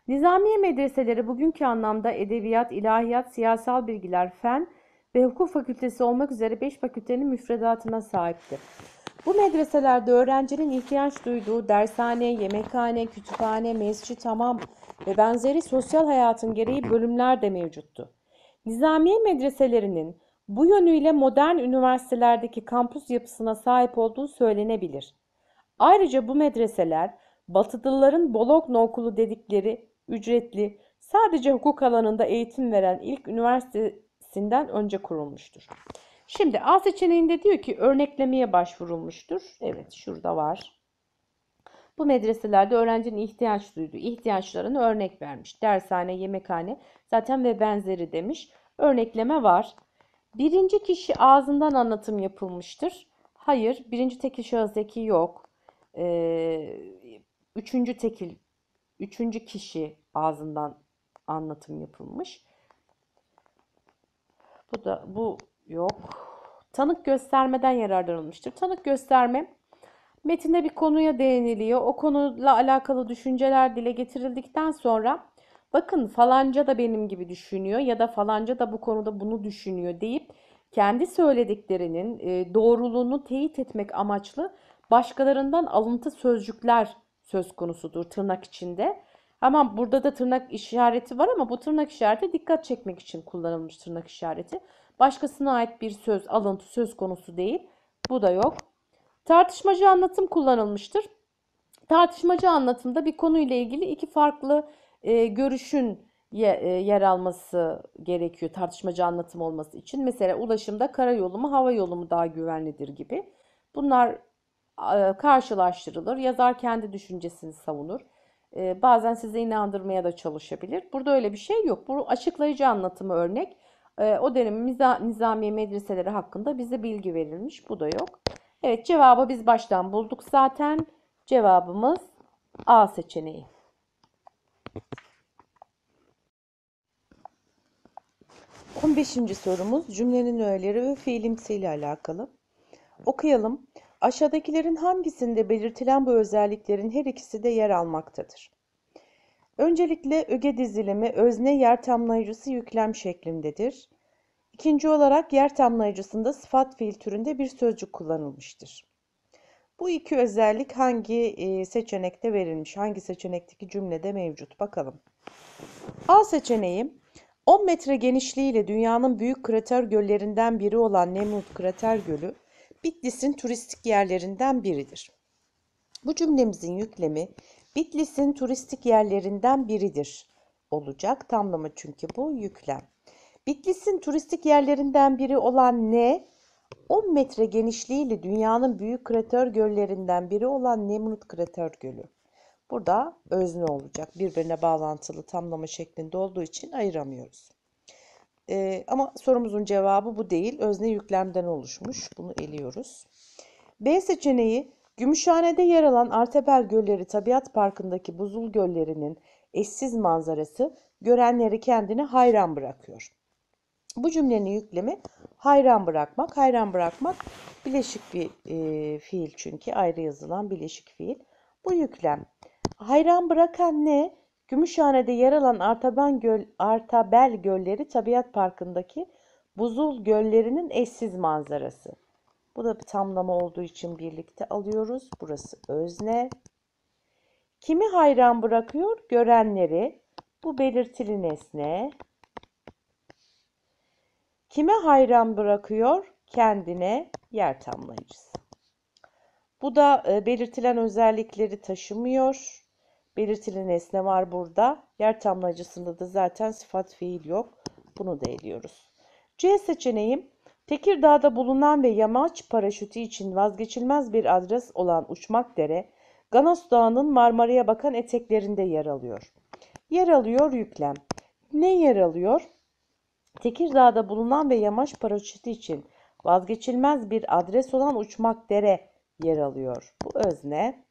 Nizamiye medreseleri bugünkü anlamda edebiyat, ilahiyat, siyasal bilgiler, fen ve hukuk fakültesi olmak üzere 5 fakültenin müfredatına sahiptir. Bu medreselerde öğrencinin ihtiyaç duyduğu dershane, yemekhane, kütüphane, mescit, tamam ve benzeri sosyal hayatın gereği bölümler de mevcuttu. Nizamiye medreselerinin bu yönüyle modern üniversitelerdeki kampüs yapısına sahip olduğu söylenebilir. Ayrıca bu medreseler Batılıların Bologna okulu dedikleri ücretli sadece hukuk alanında eğitim veren ilk üniversitesinden önce kurulmuştur. Şimdi A seçeneğinde diyor ki örneklemeye başvurulmuştur. Evet şurada var. Bu medreselerde öğrencinin ihtiyaç duyduğu ihtiyaçlarını örnek vermiş. Dershane, yemekhane zaten ve benzeri demiş. Örnekleme var. Birinci kişi ağzından anlatım yapılmıştır. Hayır, birinci tek kişi zeki yok e, üçüncü tekil, üçüncü kişi ağzından anlatım yapılmış. Bu da bu yok. Tanık göstermeden yararlanılmıştır. Tanık gösterme metinde bir konuya değiniliyor. O konuyla alakalı düşünceler dile getirildikten sonra bakın falanca da benim gibi düşünüyor ya da falanca da bu konuda bunu düşünüyor deyip kendi söylediklerinin doğruluğunu teyit etmek amaçlı başkalarından alıntı sözcükler söz konusudur tırnak içinde. Ama burada da tırnak işareti var ama bu tırnak işareti dikkat çekmek için kullanılmış tırnak işareti. Başkasına ait bir söz, alıntı söz konusu değil. Bu da yok. Tartışmacı anlatım kullanılmıştır. Tartışmacı anlatımda bir konuyla ilgili iki farklı e, görüşün e, yer alması gerekiyor tartışmacı anlatım olması için. Mesela ulaşımda karayolu mu hava yolu mu daha güvenlidir gibi. Bunlar karşılaştırılır. Yazar kendi düşüncesini savunur. E, bazen sizi inandırmaya da çalışabilir. Burada öyle bir şey yok. Bu açıklayıcı anlatımı örnek. E, o dönemin nizamiye medreseleri hakkında bize bilgi verilmiş. Bu da yok. Evet cevabı biz baştan bulduk zaten. Cevabımız A seçeneği. On beşinci sorumuz cümlenin öğeleri ve fiilimsiyle alakalı. Okuyalım. Aşağıdakilerin hangisinde belirtilen bu özelliklerin her ikisi de yer almaktadır? Öncelikle öge dizilimi özne yer tamlayıcısı yüklem şeklindedir. İkinci olarak yer tamlayıcısında sıfat fiil türünde bir sözcük kullanılmıştır. Bu iki özellik hangi e, seçenekte verilmiş, hangi seçenekteki cümlede mevcut bakalım. A seçeneği 10 metre genişliğiyle dünyanın büyük krater göllerinden biri olan Nemrut Krater Gölü Bitlis'in turistik yerlerinden biridir. Bu cümlemizin yüklemi Bitlis'in turistik yerlerinden biridir olacak tamlama çünkü bu yüklem. Bitlis'in turistik yerlerinden biri olan ne? 10 metre genişliğiyle dünyanın büyük krater göllerinden biri olan Nemrut Krater Gölü. Burada özne olacak. Birbirine bağlantılı tamlama şeklinde olduğu için ayıramıyoruz. E, ama sorumuzun cevabı bu değil. Özne yüklemden oluşmuş. Bunu eliyoruz. B seçeneği Gümüşhane'de yer alan Artepel Gölleri Tabiat Parkı'ndaki buzul göllerinin eşsiz manzarası görenleri kendine hayran bırakıyor. Bu cümlenin yüklemi hayran bırakmak. Hayran bırakmak bileşik bir e, fiil çünkü ayrı yazılan bileşik fiil. Bu yüklem hayran bırakan ne? Gümüşhane'de yer alan Artaban Göl, Artabel Gölleri Tabiat Parkı'ndaki buzul göllerinin eşsiz manzarası. Bu da bir tamlama olduğu için birlikte alıyoruz. Burası özne. Kimi hayran bırakıyor? Görenleri. Bu belirtili nesne. Kime hayran bırakıyor? Kendine yer tamlayıcısı. Bu da e, belirtilen özellikleri taşımıyor. Belirtili nesne var burada. Yer tamlacısında da zaten sıfat fiil yok. Bunu da eliyoruz. C seçeneğim Tekirdağ'da bulunan ve yamaç paraşütü için vazgeçilmez bir adres olan Uçmakdere, Ganos Dağı'nın Marmara'ya bakan eteklerinde yer alıyor. Yer alıyor yüklem. Ne yer alıyor? Tekirdağ'da bulunan ve yamaç paraşütü için vazgeçilmez bir adres olan Uçmakdere yer alıyor. Bu özne.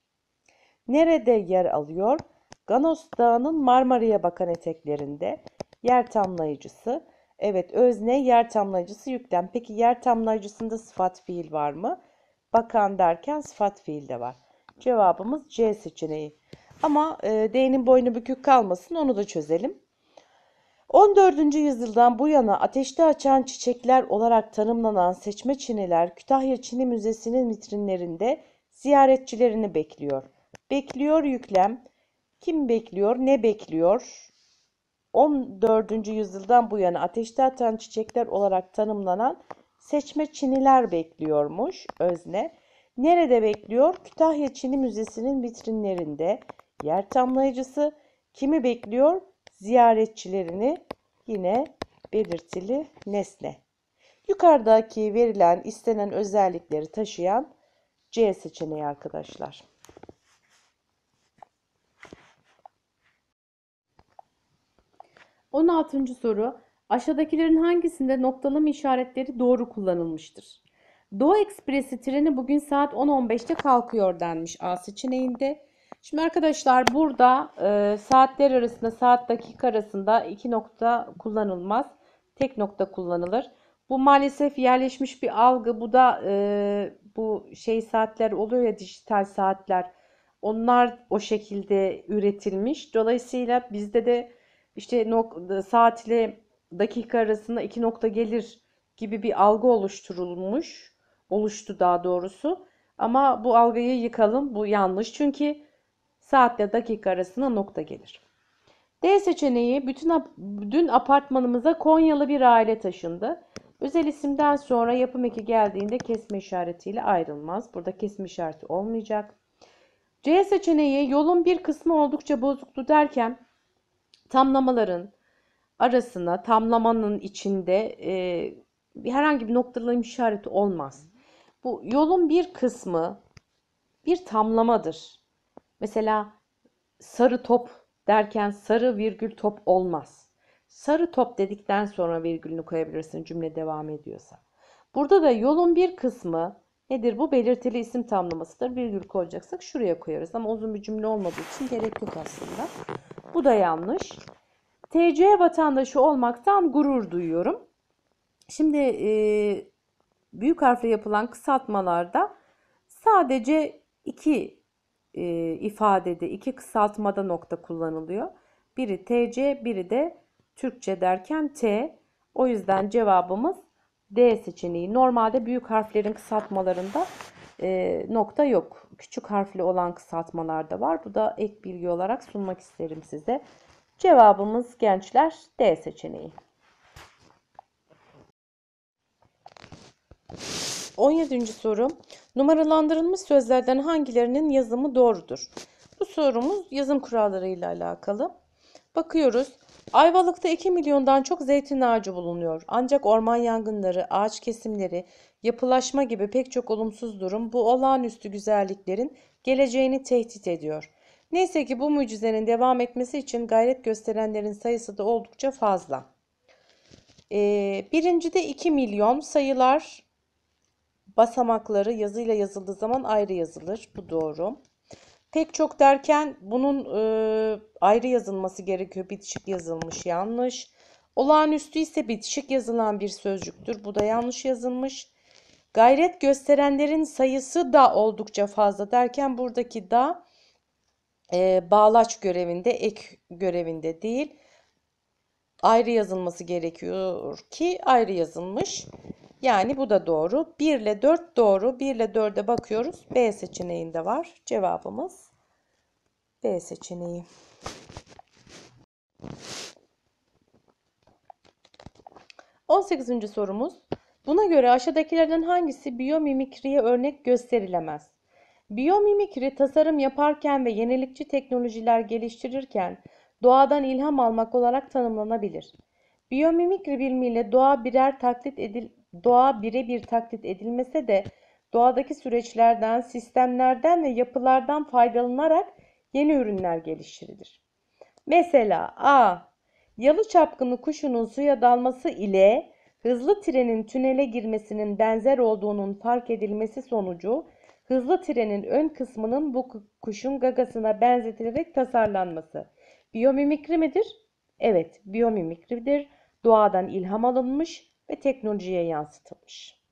Nerede yer alıyor? Ganos Dağı'nın Marmara'ya bakan eteklerinde yer tamlayıcısı. Evet özne yer tamlayıcısı yüklem. Peki yer tamlayıcısında sıfat fiil var mı? Bakan derken sıfat fiil de var. Cevabımız C seçeneği. Ama e, D'nin boynu bükük kalmasın onu da çözelim. 14. yüzyıldan bu yana ateşte açan çiçekler olarak tanımlanan seçme çiniler Kütahya Çini Müzesi'nin vitrinlerinde ziyaretçilerini bekliyor. Bekliyor yüklem. Kim bekliyor? Ne bekliyor? 14. yüzyıldan bu yana ateşte atan çiçekler olarak tanımlanan seçme çiniler bekliyormuş özne. Nerede bekliyor? Kütahya Çini Müzesi'nin vitrinlerinde. Yer tamlayıcısı kimi bekliyor? Ziyaretçilerini yine belirtili nesne. Yukarıdaki verilen istenen özellikleri taşıyan C seçeneği arkadaşlar. 16. soru. Aşağıdakilerin hangisinde noktalama işaretleri doğru kullanılmıştır? Doğu Ekspresi treni bugün saat 10.15'te kalkıyor denmiş A seçeneğinde. Şimdi arkadaşlar burada e, saatler arasında saat dakika arasında iki nokta kullanılmaz. Tek nokta kullanılır. Bu maalesef yerleşmiş bir algı. Bu da e, bu şey saatler oluyor ya dijital saatler. Onlar o şekilde üretilmiş. Dolayısıyla bizde de işte saat ile dakika arasında iki nokta gelir gibi bir algı oluşturulmuş. Oluştu daha doğrusu. Ama bu algıyı yıkalım. Bu yanlış. Çünkü saatle dakika arasında nokta gelir. D seçeneği bütün dün apartmanımıza Konyalı bir aile taşındı. Özel isimden sonra yapım eki geldiğinde kesme işaretiyle ayrılmaz. Burada kesme işareti olmayacak. C seçeneği yolun bir kısmı oldukça bozuktu derken tamlamaların arasına tamlamanın içinde e, herhangi bir noktalama işareti olmaz. Bu yolun bir kısmı bir tamlamadır. Mesela sarı top derken sarı virgül top olmaz. Sarı top dedikten sonra virgülünü koyabilirsin cümle devam ediyorsa. Burada da yolun bir kısmı nedir? Bu belirtili isim tamlamasıdır. Virgül koyacaksak şuraya koyarız ama uzun bir cümle olmadığı için gerek yok aslında. Bu da yanlış. TC vatandaşı olmaktan gurur duyuyorum. Şimdi e, büyük harfle yapılan kısaltmalarda sadece iki e, ifadede, iki kısaltmada nokta kullanılıyor. Biri TC, biri de Türkçe derken T. O yüzden cevabımız D seçeneği. Normalde büyük harflerin kısaltmalarında e, nokta yok. Küçük harfli olan kısaltmalar da var. Bu da ek bilgi olarak sunmak isterim size. Cevabımız gençler D seçeneği. 17. soru. Numaralandırılmış sözlerden hangilerinin yazımı doğrudur? Bu sorumuz yazım kurallarıyla alakalı. Bakıyoruz. Ayvalık'ta 2 milyondan çok zeytin ağacı bulunuyor. Ancak orman yangınları, ağaç kesimleri, yapılaşma gibi pek çok olumsuz durum bu olağanüstü güzelliklerin geleceğini tehdit ediyor. Neyse ki bu mucizenin devam etmesi için gayret gösterenlerin sayısı da oldukça fazla. Ee, birincide 2 milyon sayılar basamakları yazıyla yazıldığı zaman ayrı yazılır. Bu doğru. Pek çok derken bunun e, ayrı yazılması gerekiyor. Bitişik yazılmış yanlış. Olağanüstü ise bitişik yazılan bir sözcüktür. Bu da yanlış yazılmış. Gayret gösterenlerin sayısı da oldukça fazla derken buradaki da e, bağlaç görevinde, ek görevinde değil. Ayrı yazılması gerekiyor ki ayrı yazılmış. Yani bu da doğru. 1 ile 4 doğru. 1 ile 4'e bakıyoruz. B seçeneğinde var cevabımız. B seçeneği. On sekizinci sorumuz. Buna göre aşağıdakilerden hangisi biyomimikriye örnek gösterilemez? Biyomimikri tasarım yaparken ve yenilikçi teknolojiler geliştirirken doğadan ilham almak olarak tanımlanabilir. Biyomimikri bilimiyle doğa birer taklit edil doğa birebir taklit edilmese de doğadaki süreçlerden, sistemlerden ve yapılardan faydalanarak yeni ürünler geliştirilir. Mesela A. Yalı çapkını kuşunun suya dalması ile hızlı trenin tünele girmesinin benzer olduğunun fark edilmesi sonucu hızlı trenin ön kısmının bu kuşun gagasına benzetilerek tasarlanması. Biyomimikri midir? Evet, biyomimikridir. Doğadan ilham alınmış ve teknolojiye yansıtılmış.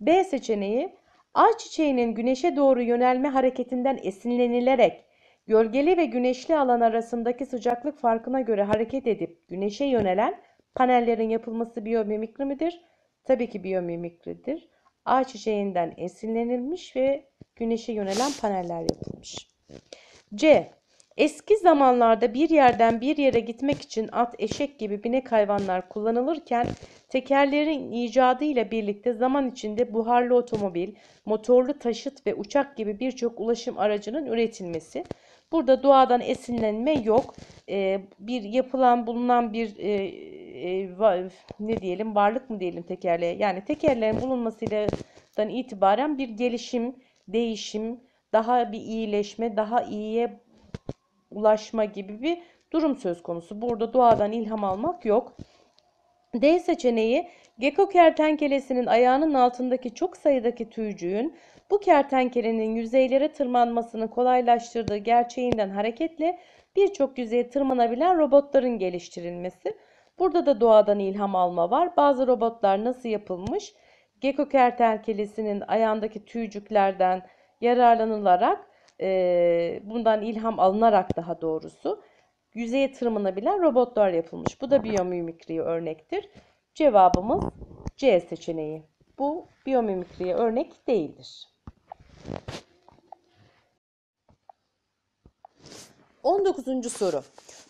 B seçeneği Ay çiçeğinin güneşe doğru yönelme hareketinden esinlenilerek gölgeli ve güneşli alan arasındaki sıcaklık farkına göre hareket edip güneşe yönelen panellerin yapılması biyomimikri midir? Tabii ki biyomimikridir. Ağaç çiçeğinden esinlenilmiş ve güneşe yönelen paneller yapılmış. C. Eski zamanlarda bir yerden bir yere gitmek için at, eşek gibi binek hayvanlar kullanılırken tekerlerin icadı ile birlikte zaman içinde buharlı otomobil, motorlu taşıt ve uçak gibi birçok ulaşım aracının üretilmesi. Burada doğadan esinlenme yok. Ee, bir yapılan bulunan bir e, e, va, ne diyelim varlık mı diyelim tekerleğe. Yani tekerlerin bulunmasıyla itibaren bir gelişim, değişim, daha bir iyileşme, daha iyiye ulaşma gibi bir durum söz konusu. Burada doğadan ilham almak yok. D seçeneği gecko kertenkelesinin ayağının altındaki çok sayıdaki tüycüğün bu kertenkelenin yüzeylere tırmanmasını kolaylaştırdığı gerçeğinden hareketle birçok yüzeye tırmanabilen robotların geliştirilmesi. Burada da doğadan ilham alma var. Bazı robotlar nasıl yapılmış? Gecko kertenkelesinin ayağındaki tüycüklerden yararlanılarak e, bundan ilham alınarak daha doğrusu yüzeye tırmanabilen robotlar yapılmış. Bu da biyomimikriye örnektir. Cevabımız C seçeneği. Bu biyomimikriye örnek değildir. 19. soru.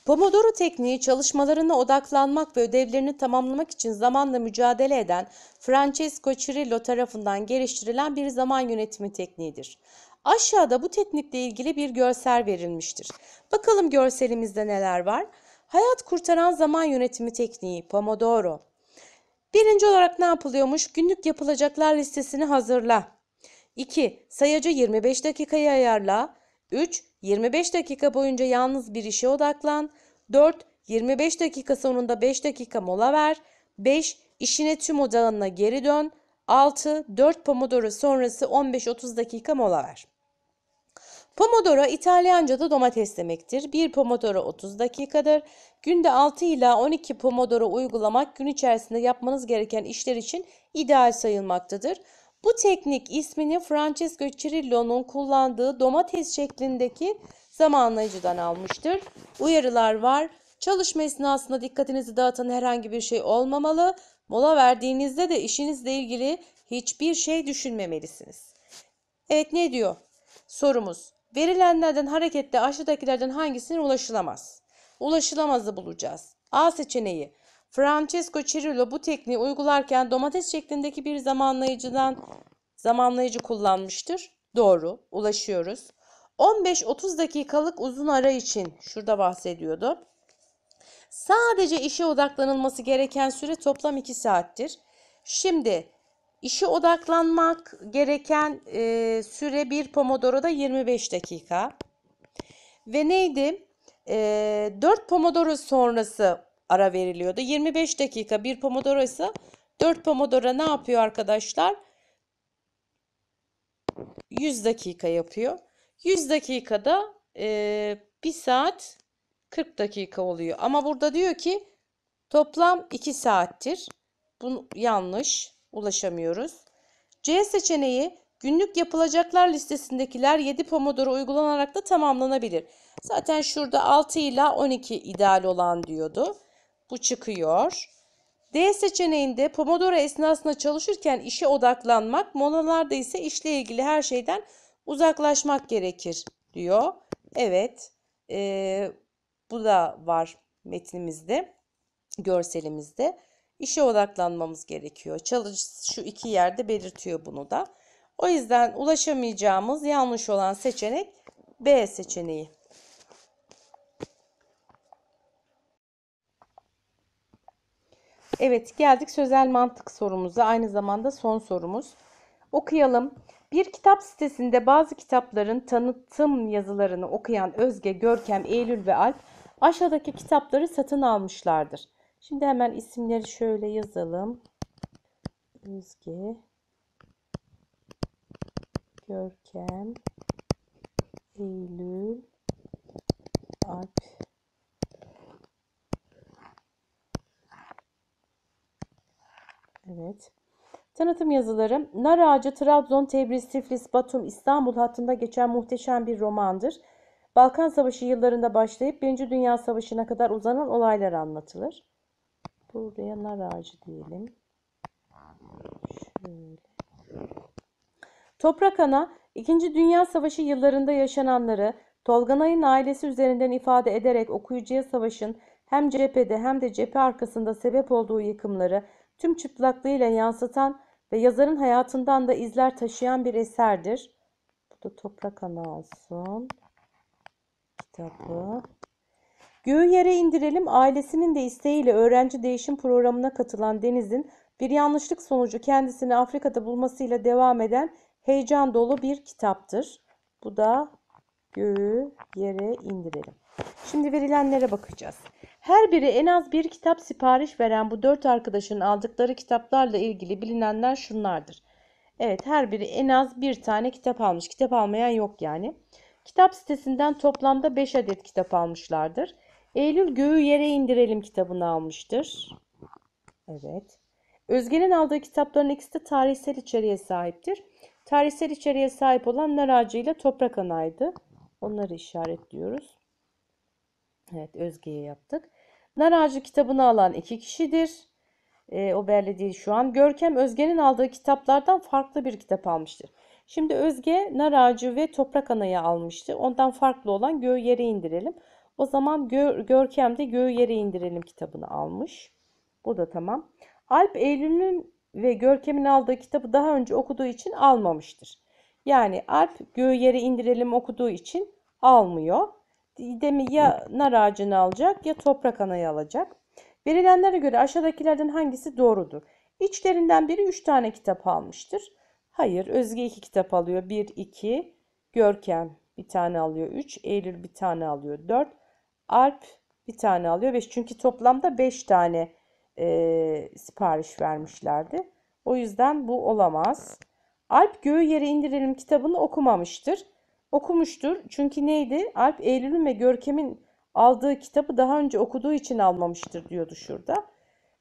Pomodoro tekniği çalışmalarına odaklanmak ve ödevlerini tamamlamak için zamanla mücadele eden Francesco Cirillo tarafından geliştirilen bir zaman yönetimi tekniğidir. Aşağıda bu teknikle ilgili bir görsel verilmiştir. Bakalım görselimizde neler var? Hayat kurtaran zaman yönetimi tekniği Pomodoro. Birinci olarak ne yapılıyormuş? Günlük yapılacaklar listesini hazırla. 2. Sayacı 25 dakikayı ayarla. 3. 25 dakika boyunca yalnız bir işe odaklan. 4. 25 dakika sonunda 5 dakika mola ver. 5. İşine tüm odağınla geri dön. 6. 4 Pomodoro sonrası 15-30 dakika mola ver. Pomodoro İtalyanca'da domates demektir. Bir pomodoro 30 dakikadır. Günde 6 ila 12 pomodoro uygulamak gün içerisinde yapmanız gereken işler için ideal sayılmaktadır. Bu teknik ismini Francesco Cirillo'nun kullandığı domates şeklindeki zamanlayıcıdan almıştır. Uyarılar var. Çalışma esnasında dikkatinizi dağıtan herhangi bir şey olmamalı. Mola verdiğinizde de işinizle ilgili hiçbir şey düşünmemelisiniz. Evet ne diyor? Sorumuz. Verilenlerden hareketle aşağıdakilerden hangisine ulaşılamaz? Ulaşılamazı bulacağız. A seçeneği. Francesco Cirillo bu tekniği uygularken domates şeklindeki bir zamanlayıcıdan zamanlayıcı kullanmıştır. Doğru. Ulaşıyoruz. 15-30 dakikalık uzun ara için şurada bahsediyordu. Sadece işe odaklanılması gereken süre toplam 2 saattir. Şimdi İşe odaklanmak gereken e, süre bir pomodoroda 25 dakika. Ve neydi? E, 4 pomodoro sonrası ara veriliyordu. 25 dakika bir pomodoro ise 4 pomodoro ne yapıyor arkadaşlar? 100 dakika yapıyor. 100 dakikada e, 1 saat 40 dakika oluyor. Ama burada diyor ki toplam 2 saattir. Bu yanlış ulaşamıyoruz. C seçeneği günlük yapılacaklar listesindekiler 7 Pomodoro uygulanarak da tamamlanabilir. Zaten şurada 6 ile 12 ideal olan diyordu. Bu çıkıyor. D seçeneğinde Pomodoro esnasında çalışırken işe odaklanmak, molalarda ise işle ilgili her şeyden uzaklaşmak gerekir diyor. Evet, e, bu da var metnimizde, görselimizde işe odaklanmamız gerekiyor. Çalış şu iki yerde belirtiyor bunu da. O yüzden ulaşamayacağımız yanlış olan seçenek B seçeneği. Evet geldik sözel mantık sorumuza. Aynı zamanda son sorumuz. Okuyalım. Bir kitap sitesinde bazı kitapların tanıtım yazılarını okuyan Özge, Görkem, Eylül ve Alp aşağıdaki kitapları satın almışlardır. Şimdi hemen isimleri şöyle yazalım. Özge, Görkem, Eylül, Alp. Evet. Tanıtım yazıları Nar Ağacı Trabzon, Tebriz, Tiflis, Batum, İstanbul hattında geçen muhteşem bir romandır. Balkan Savaşı yıllarında başlayıp Birinci Dünya Savaşı'na kadar uzanan olaylar anlatılır. Buraya nar ağacı diyelim. Şöyle. Toprak Ana, 2. Dünya Savaşı yıllarında yaşananları Tolganay'ın ailesi üzerinden ifade ederek okuyucuya savaşın hem cephede hem de cephe arkasında sebep olduğu yıkımları tüm çıplaklığıyla yansıtan ve yazarın hayatından da izler taşıyan bir eserdir. Bu da Toprak Ana olsun. Kitabı. Göğü yere indirelim ailesinin de isteğiyle öğrenci değişim programına katılan Deniz'in bir yanlışlık sonucu kendisini Afrika'da bulmasıyla devam eden heyecan dolu bir kitaptır. Bu da göğü yere indirelim. Şimdi verilenlere bakacağız. Her biri en az bir kitap sipariş veren bu dört arkadaşın aldıkları kitaplarla ilgili bilinenler şunlardır. Evet her biri en az bir tane kitap almış. Kitap almayan yok yani. Kitap sitesinden toplamda 5 adet kitap almışlardır. Eylül Göğü Yere indirelim kitabını almıştır. Evet. Özge'nin aldığı kitapların ikisi de tarihsel içeriğe sahiptir. Tarihsel içeriğe sahip olan nar ile toprak anaydı. Onları işaretliyoruz. Evet Özge'ye yaptık. Naracı kitabını alan iki kişidir. E, o belli değil şu an. Görkem Özge'nin aldığı kitaplardan farklı bir kitap almıştır. Şimdi Özge naracı ve toprak anayı almıştı. Ondan farklı olan göğü yere indirelim. O zaman Gör, de Göğü Yere indirelim kitabını almış. Bu da tamam. Alp Eylül'ün ve Görkem'in aldığı kitabı daha önce okuduğu için almamıştır. Yani Alp Göğü Yere indirelim okuduğu için almıyor. Didem'i ya nar ağacını alacak ya toprak anayı alacak. Verilenlere göre aşağıdakilerden hangisi doğrudur? İçlerinden biri 3 tane kitap almıştır. Hayır Özge 2 kitap alıyor. 1, 2, Görkem bir tane alıyor 3, Eylül bir tane alıyor 4, Alp bir tane alıyor. Beş. Çünkü toplamda 5 tane e, sipariş vermişlerdi. O yüzden bu olamaz. Alp göğü yere indirelim kitabını okumamıştır. Okumuştur. Çünkü neydi? Alp Eylül'ün ve Görkem'in aldığı kitabı daha önce okuduğu için almamıştır diyordu şurada.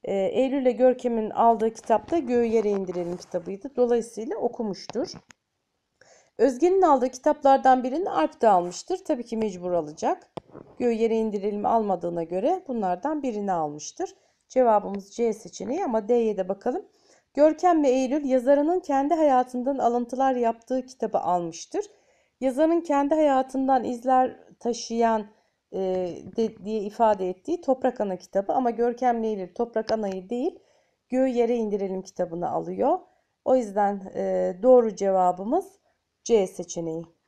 E, Eylül ile Görkem'in aldığı kitapta Göğü Yere indirelim kitabıydı. Dolayısıyla okumuştur. Özge'nin aldığı kitaplardan birini Alp de almıştır. Tabii ki mecbur alacak. Göğü yere indirilimi almadığına göre bunlardan birini almıştır. Cevabımız C seçeneği ama D'ye de bakalım. Görkem ve Eylül yazarının kendi hayatından alıntılar yaptığı kitabı almıştır. Yazarın kendi hayatından izler taşıyan e, de, diye ifade ettiği Toprak Ana kitabı ama Görkem ve Eylül Toprak Ana'yı değil Göğü Yere indirelim kitabını alıyor. O yüzden e, doğru cevabımız C seçeneği.